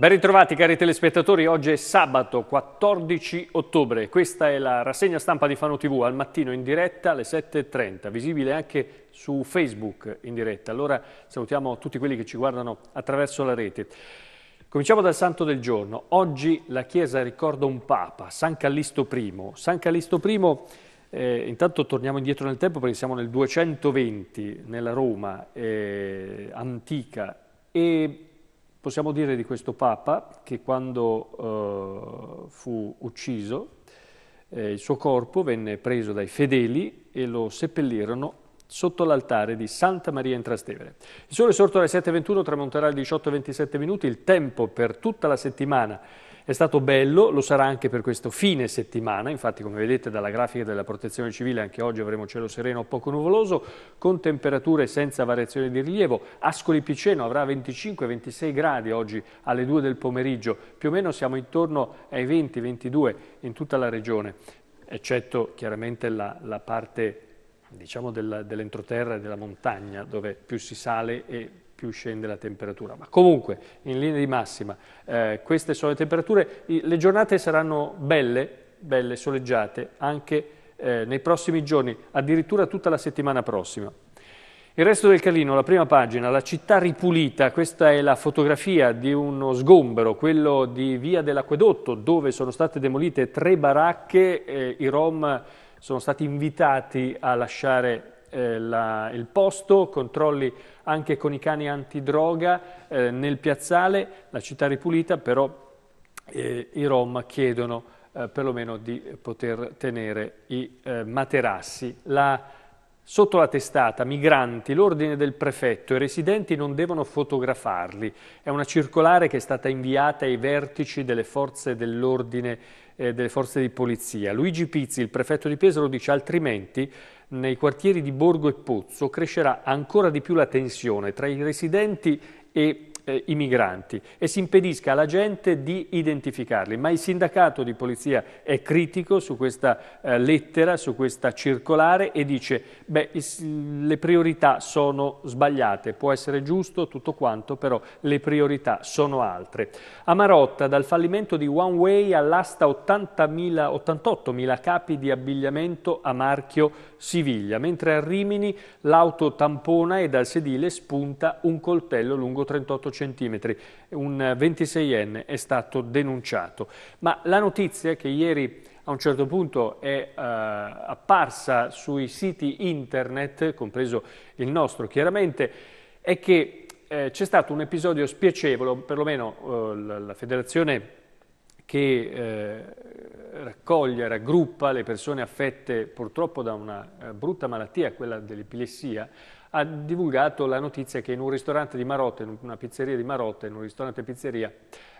Ben ritrovati cari telespettatori, oggi è sabato 14 ottobre, questa è la rassegna stampa di Fano TV al mattino in diretta alle 7.30, visibile anche su Facebook in diretta, allora salutiamo tutti quelli che ci guardano attraverso la rete. Cominciamo dal santo del giorno, oggi la Chiesa ricorda un Papa, San Callisto I, San Callisto I eh, intanto torniamo indietro nel tempo perché siamo nel 220 nella Roma eh, antica e Possiamo dire di questo Papa che quando eh, fu ucciso eh, il suo corpo venne preso dai fedeli e lo seppellirono sotto l'altare di Santa Maria in Trastevere. Il sole sorto alle 7.21 tramonterà alle 18.27 minuti, il tempo per tutta la settimana è stato bello, lo sarà anche per questo fine settimana, infatti come vedete dalla grafica della protezione civile anche oggi avremo cielo sereno poco nuvoloso, con temperature senza variazioni di rilievo. Ascoli Piceno avrà 25-26 gradi oggi alle 2 del pomeriggio, più o meno siamo intorno ai 20-22 in tutta la regione, eccetto chiaramente la, la parte diciamo, dell'entroterra e della montagna dove più si sale e più scende la temperatura. Ma comunque, in linea di massima, eh, queste sono le temperature. I, le giornate saranno belle, belle, soleggiate, anche eh, nei prossimi giorni, addirittura tutta la settimana prossima. Il resto del Calino, la prima pagina, la città ripulita, questa è la fotografia di uno sgombero, quello di Via dell'Acquedotto, dove sono state demolite tre baracche, eh, i Rom sono stati invitati a lasciare eh, la, il posto, controlli anche con i cani antidroga eh, nel piazzale, la città ripulita, però eh, i Rom chiedono eh, perlomeno di poter tenere i eh, materassi. La, Sotto la testata, migranti, l'ordine del prefetto, i residenti non devono fotografarli. È una circolare che è stata inviata ai vertici delle forze dell'ordine, eh, delle forze di polizia. Luigi Pizzi, il prefetto di Pesaro, dice altrimenti nei quartieri di Borgo e Pozzo crescerà ancora di più la tensione tra i residenti e eh, i migranti e si impedisca alla gente di identificarli. Ma il sindacato di polizia è critico su questa eh, lettera, su questa circolare e dice beh, le priorità sono sbagliate, può essere giusto tutto quanto, però le priorità sono altre. A Marotta, dal fallimento di One Way all'asta 88.000 capi di abbigliamento a marchio Siviglia, mentre a Rimini l'auto tampona e dal sedile spunta un coltello lungo 38 cm cm, un 26enne è stato denunciato. Ma la notizia che ieri a un certo punto è eh, apparsa sui siti internet, compreso il nostro chiaramente, è che eh, c'è stato un episodio spiacevole, perlomeno eh, la, la federazione che eh, raccoglie, raggruppa le persone affette purtroppo da una eh, brutta malattia, quella dell'epilessia, ha divulgato la notizia che in un ristorante di Marotta, in una pizzeria di Marotta, in un ristorante pizzeria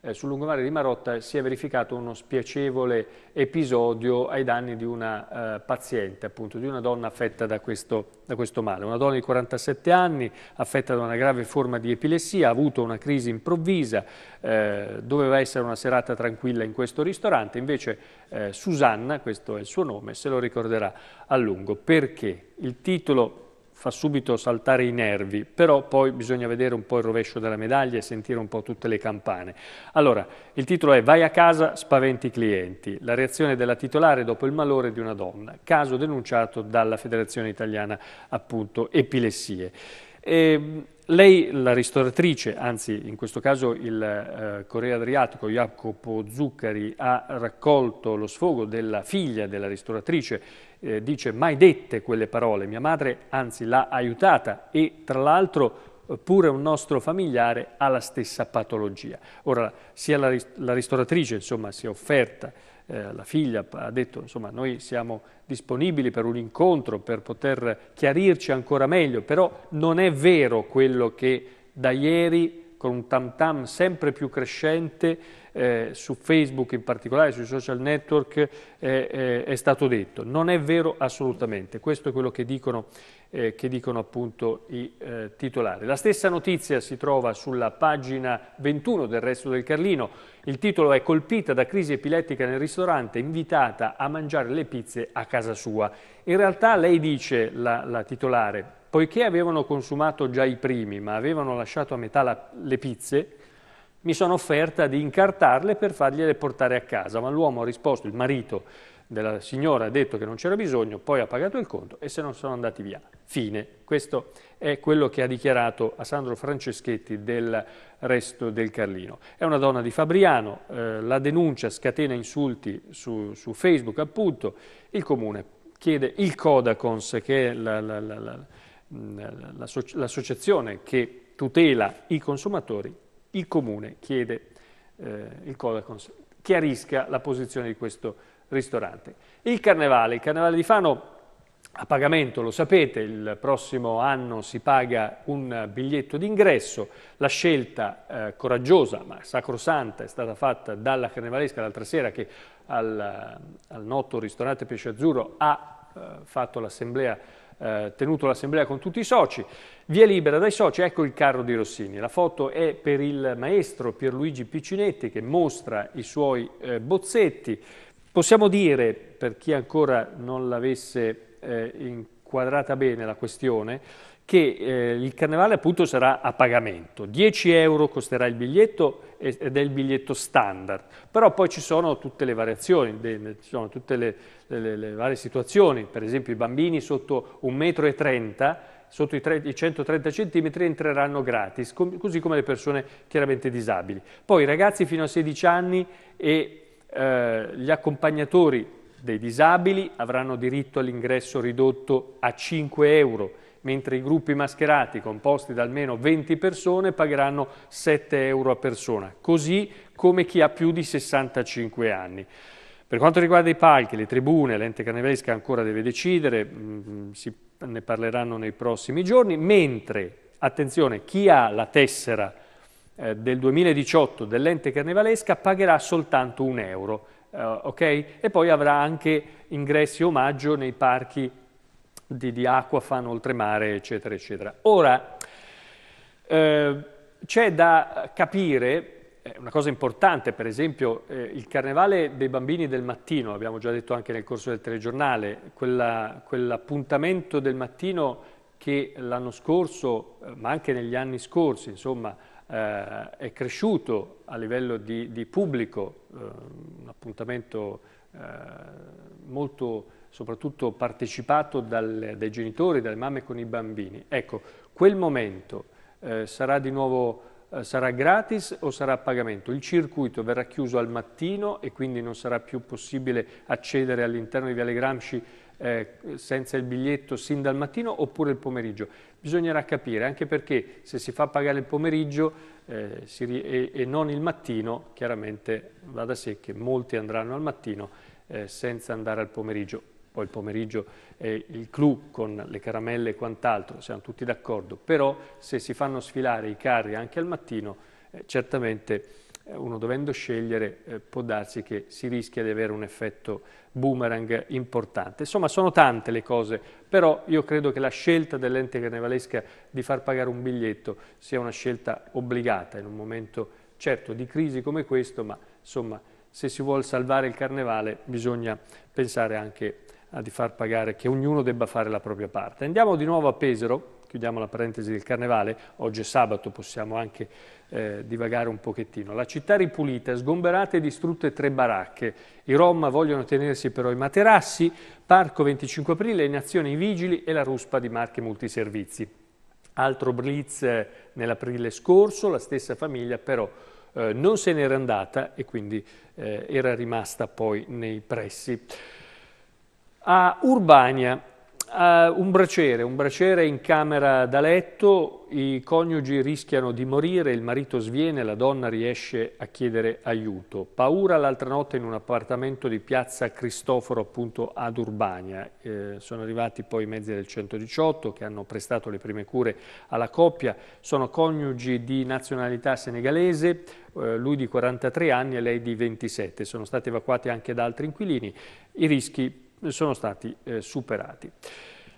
eh, sul lungomare di Marotta si è verificato uno spiacevole episodio ai danni di una eh, paziente, appunto, di una donna affetta da questo, da questo male. Una donna di 47 anni, affetta da una grave forma di epilessia, ha avuto una crisi improvvisa, eh, doveva essere una serata tranquilla in questo ristorante, invece eh, Susanna, questo è il suo nome, se lo ricorderà a lungo. Perché? Il titolo fa subito saltare i nervi, però poi bisogna vedere un po' il rovescio della medaglia e sentire un po' tutte le campane. Allora, il titolo è Vai a casa, spaventi i clienti, la reazione della titolare dopo il malore di una donna, caso denunciato dalla Federazione Italiana appunto Epilessie. E ehm, lei, la ristoratrice, anzi in questo caso il eh, Corriere Adriatico, Jacopo Zuccari, ha raccolto lo sfogo della figlia della ristoratrice, eh, dice mai dette quelle parole, mia madre anzi l'ha aiutata e tra l'altro pure un nostro familiare ha la stessa patologia. Ora, sia la, la ristoratrice insomma, si è offerta eh, la figlia ha detto insomma noi siamo disponibili per un incontro per poter chiarirci ancora meglio, però non è vero quello che da ieri con un tam tam sempre più crescente eh, su Facebook in particolare, sui social network eh, eh è stato detto. Non è vero assolutamente, questo è quello che dicono eh, che dicono appunto i eh, titolari. La stessa notizia si trova sulla pagina 21 del Resto del Carlino. Il titolo è Colpita da crisi epilettica nel ristorante, invitata a mangiare le pizze a casa sua. In realtà lei dice, la, la titolare, poiché avevano consumato già i primi ma avevano lasciato a metà la, le pizze, mi sono offerta di incartarle per fargliele portare a casa, ma l'uomo ha risposto, il marito, della signora ha detto che non c'era bisogno, poi ha pagato il conto e se non sono andati via. Fine. Questo è quello che ha dichiarato a Sandro Franceschetti del resto del Carlino. È una donna di Fabriano, eh, la denuncia scatena insulti su, su, Facebook appunto, il comune chiede il Codacons che è la, la, la, l'associazione che tutela i consumatori, il comune chiede eh, il Codacons chiarisca la posizione di questo ristorante. Il carnevale, il carnevale di Fano a pagamento, lo sapete, il prossimo anno si paga un biglietto d'ingresso, la scelta eh, coraggiosa ma sacrosanta è stata fatta dalla carnevalesca l'altra sera che al, al noto ristorante Pesce Azzurro ha eh, eh, tenuto l'assemblea con tutti i soci, via libera dai soci, ecco il carro di Rossini, la foto è per il maestro Pierluigi Piccinetti che mostra i suoi eh, bozzetti, Possiamo dire, per chi ancora non l'avesse eh, inquadrata bene la questione, che eh, il carnevale appunto sarà a pagamento. 10 euro costerà il biglietto ed è il biglietto standard, però poi ci sono tutte le variazioni, ci sono tutte le, le, le, varie situazioni, per esempio i bambini sotto 1,30 m sotto i, tre, i 130 cm entreranno gratis, com così come le persone chiaramente disabili. Poi i ragazzi fino a 16 anni e eh, gli accompagnatori dei disabili avranno diritto all'ingresso ridotto a 5 euro, mentre i gruppi mascherati composti da almeno 20 persone pagheranno 7 euro a persona, così come chi ha più di 65 anni. Per quanto riguarda i palchi, le tribune, l'ente carnevesca ancora deve decidere, mm, si, ne parleranno nei prossimi giorni, mentre, attenzione, chi ha la tessera eh, del 2018 dell'ente carnevalesca pagherà soltanto un euro, eh, okay? E poi avrà anche ingressi omaggio nei parchi di, di Aquafan, Oltremare, eccetera, eccetera. Ora, eh, c'è da capire eh, una cosa importante, per esempio, eh, il carnevale dei bambini del mattino, abbiamo già detto anche nel corso del telegiornale, quell'appuntamento del mattino che l'anno scorso, eh, ma anche negli anni scorsi, insomma, eh, è cresciuto a livello di, di pubblico, eh, un appuntamento eh, molto soprattutto partecipato dal, dai genitori, dalle mamme con i bambini. Ecco, quel momento eh, sarà di nuovo eh, sarà gratis o sarà a pagamento? Il circuito verrà chiuso al mattino e quindi non sarà più possibile accedere all'interno di Viale Gramsci eh, senza il biglietto sin dal mattino oppure il pomeriggio. Bisognerà capire, anche perché se si fa pagare il pomeriggio eh, e, e, non il mattino, chiaramente va da sé che molti andranno al mattino eh, senza andare al pomeriggio. Poi il pomeriggio è il clou con le caramelle e quant'altro, siamo tutti d'accordo, però se si fanno sfilare i carri anche al mattino, eh, certamente eh, uno dovendo scegliere eh, può darsi che si rischia di avere un effetto boomerang importante. Insomma sono tante le cose, però io credo che la scelta dell'ente carnevalesca di far pagare un biglietto sia una scelta obbligata in un momento certo di crisi come questo, ma insomma se si vuole salvare il carnevale bisogna pensare anche a di far pagare, che ognuno debba fare la propria parte. Andiamo di nuovo a Pesaro chiudiamo la parentesi del carnevale, oggi è sabato, possiamo anche eh, divagare un pochettino. La città ripulita, sgomberate e distrutte tre baracche. I Rom vogliono tenersi però i materassi, Parco 25 aprile, in azione i vigili e la ruspa di marche multiservizi. Altro blitz eh, nell'aprile scorso, la stessa famiglia però eh, non se n'era andata e quindi eh, era rimasta poi nei pressi. A Urbania Uh, un braciere, un braciere in camera da letto, i coniugi rischiano di morire, il marito sviene, la donna riesce a chiedere aiuto. Paura l'altra notte in un appartamento di piazza Cristoforo appunto ad Urbania. Eh, sono arrivati poi i mezzi del 118 che hanno prestato le prime cure alla coppia, sono coniugi di nazionalità senegalese, eh, lui di 43 anni e lei di 27. Sono stati evacuati anche da altri inquilini. I rischi sono stati eh, superati.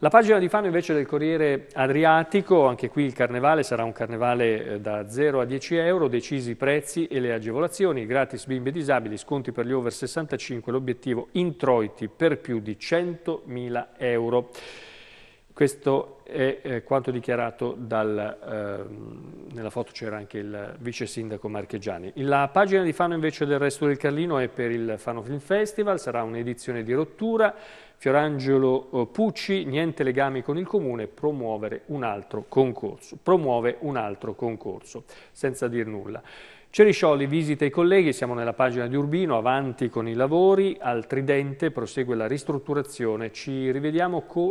La pagina di Fano invece del Corriere Adriatico, anche qui il carnevale sarà un carnevale eh, da 0 a 10 euro, decisi i prezzi e le agevolazioni, gratis bimbe disabili, sconti per gli over 65, l'obiettivo introiti per più di 100.000 euro. Questo è eh, quanto dichiarato dal, eh, nella foto c'era anche il vice sindaco Marchegiani. La pagina di Fano invece del resto del Carlino è per il Fano Film Festival, sarà un'edizione di rottura, Fiorangelo eh, Pucci, niente legami con il comune, promuovere un altro concorso, promuove un altro concorso, senza dir nulla. Ceriscioli visita i colleghi, siamo nella pagina di Urbino, avanti con i lavori, al Tridente prosegue la ristrutturazione, ci,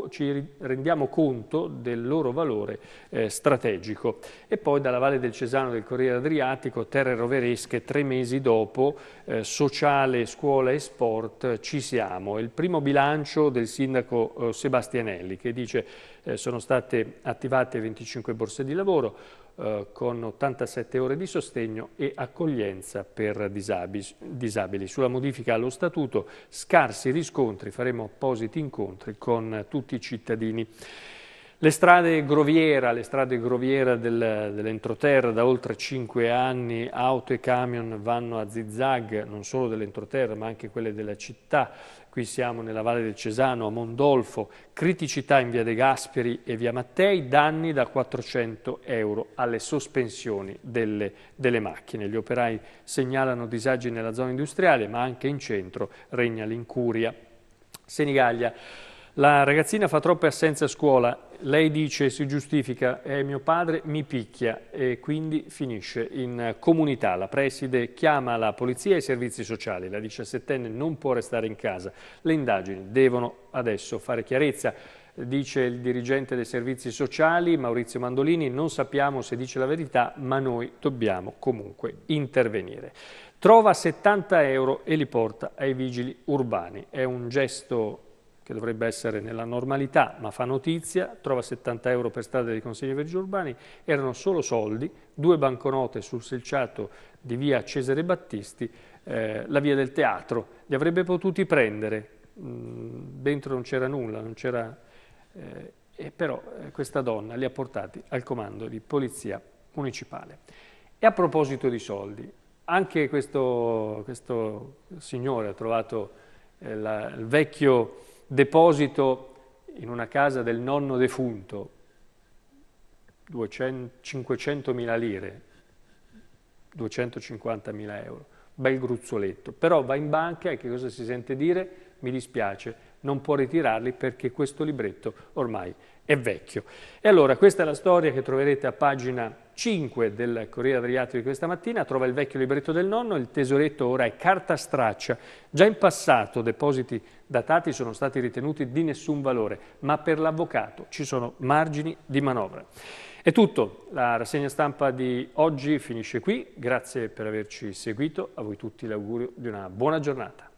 ci rendiamo conto del loro valore eh, strategico. E poi dalla Valle del Cesano del Corriere Adriatico, Terre Roveresche, tre mesi dopo, eh, sociale, scuola e sport, ci siamo. Il primo bilancio del sindaco eh, Sebastianelli che dice eh, sono state attivate 25 borse di lavoro, eh, con 87 ore di sostegno e accoglienza per disabili, Sulla modifica allo statuto scarsi riscontri, faremo appositi incontri con tutti i cittadini. Le strade groviera, le strade groviera del, dell'entroterra da oltre 5 anni, auto e camion vanno a zigzag, non solo dell'entroterra ma anche quelle della città qui siamo nella Valle del Cesano, a Mondolfo, criticità in via De Gasperi e via Mattei, danni da 400 euro alle sospensioni delle, delle, macchine. Gli operai segnalano disagi nella zona industriale, ma anche in centro regna l'incuria. Senigallia. La ragazzina fa troppe assenze a scuola lei dice, si giustifica, eh, mio padre mi picchia e quindi finisce in comunità. La preside chiama la polizia e i servizi sociali. La 17enne non può restare in casa. Le indagini devono adesso fare chiarezza. Dice il dirigente dei servizi sociali, Maurizio Mandolini, non sappiamo se dice la verità, ma noi dobbiamo comunque intervenire trova 70 euro e li porta ai vigili urbani. È un gesto che dovrebbe essere nella normalità, ma fa notizia, trova 70 euro per strada dei consigli vergi urbani, erano solo soldi, due banconote sul selciato di via Cesare Battisti, eh, la via del teatro, li avrebbe potuti prendere, mm, dentro non c'era nulla, non c'era, eh, e però eh, questa donna li ha portati al comando di polizia municipale. E a proposito di soldi, anche questo, questo signore ha trovato eh, la, il vecchio deposito in una casa del nonno defunto 500.000 lire, 250.000 euro, bel gruzzoletto, però va in banca e che cosa si sente dire? Mi dispiace, non può ritirarli perché questo libretto ormai è vecchio. E allora questa è la storia che troverete a pagina 5 del Corriere Adriatico di questa mattina, trova il vecchio libretto del nonno, il tesoretto ora è carta straccia. Già in passato depositi datati sono stati ritenuti di nessun valore, ma per l'avvocato ci sono margini di manovra. È tutto, la rassegna stampa di oggi finisce qui, grazie per averci seguito, a voi tutti l'augurio di una buona giornata.